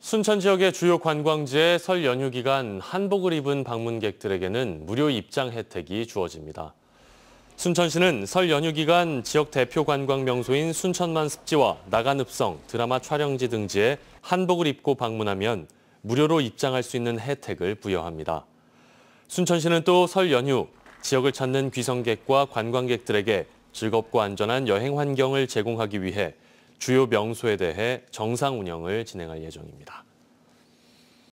순천 지역의 주요 관광지에설 연휴 기간 한복을 입은 방문객들에게는 무료 입장 혜택이 주어집니다. 순천시는 설 연휴 기간 지역 대표 관광 명소인 순천만 습지와 나간읍성, 드라마 촬영지 등지에 한복을 입고 방문하면 무료로 입장할 수 있는 혜택을 부여합니다. 순천시는 또 설 연휴 지역을 찾는 귀성객과 관광객들에게 즐겁고 안전한 여행 환경을 제공하기 위해 주요 명소에 대해 정상 운영을 진행할 예정입니다.